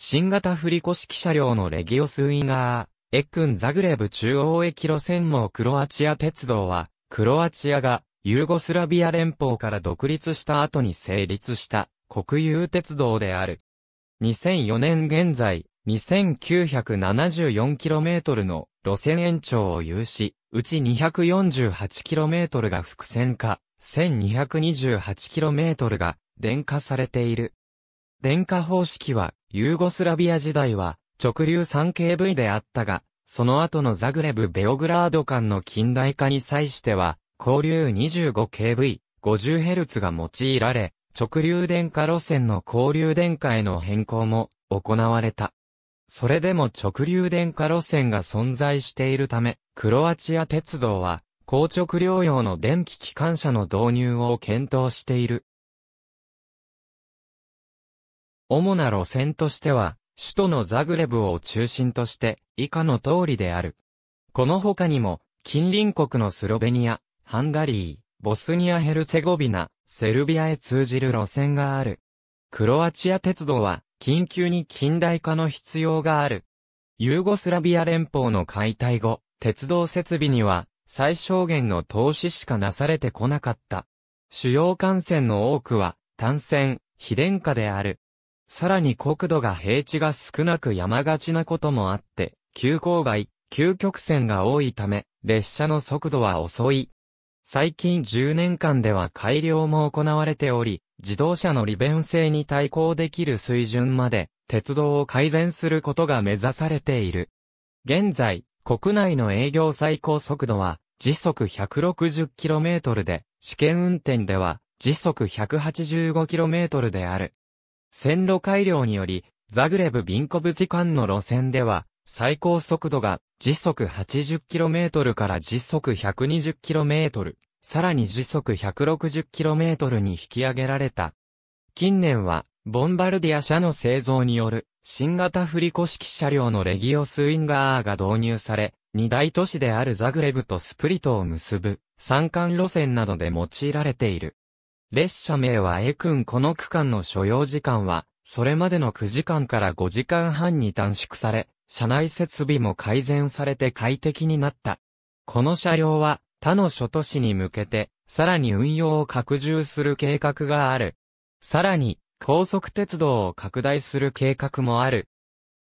新型振り越し車両のレギオスウィンガー、エックンザグレブ中央駅路線網クロアチア鉄道は、クロアチアがユーゴスラビア連邦から独立した後に成立した国有鉄道である。2004年現在、2974km の路線延長を有し、うち 248km が複線化、1228km が電化されている。電化方式はユーゴスラビア時代は、直流 3KV であったが、その後のザグレブ・ベオグラード間の近代化に際しては、交流 25KV、50Hz が用いられ、直流電化路線の交流電化への変更も行われた。それでも直流電化路線が存在しているため、クロアチア鉄道は、硬直療養の電気機関車の導入を検討している。主な路線としては、首都のザグレブを中心として、以下の通りである。この他にも、近隣国のスロベニア、ハンガリー、ボスニア・ヘルツェゴビナ、セルビアへ通じる路線がある。クロアチア鉄道は、緊急に近代化の必要がある。ユーゴスラビア連邦の解体後、鉄道設備には、最小限の投資しかなされてこなかった。主要幹線の多くは、単線、非電化である。さらに国土が平地が少なく山がちなこともあって、急勾配、急曲線が多いため、列車の速度は遅い。最近10年間では改良も行われており、自動車の利便性に対抗できる水準まで、鉄道を改善することが目指されている。現在、国内の営業最高速度は、時速 160km で、試験運転では、時速 185km である。線路改良により、ザグレブ・ビンコブ時間の路線では、最高速度が時速 80km から時速 120km、さらに時速 160km に引き上げられた。近年は、ボンバルディア社の製造による、新型振り子式車両のレギオスウィンガーが導入され、二大都市であるザグレブとスプリトを結ぶ、三冠路線などで用いられている。列車名は A 君この区間の所要時間は、それまでの9時間から5時間半に短縮され、車内設備も改善されて快適になった。この車両は、他の諸都市に向けて、さらに運用を拡充する計画がある。さらに、高速鉄道を拡大する計画もある。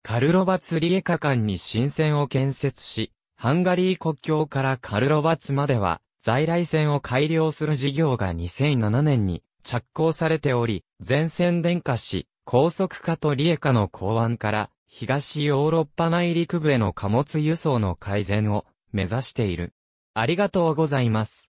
カルロバツリエカ間に新線を建設し、ハンガリー国境からカルロバツまでは、在来線を改良する事業が2007年に着工されており、全線電化し、高速化と利益化の港湾から、東ヨーロッパ内陸部への貨物輸送の改善を目指している。ありがとうございます。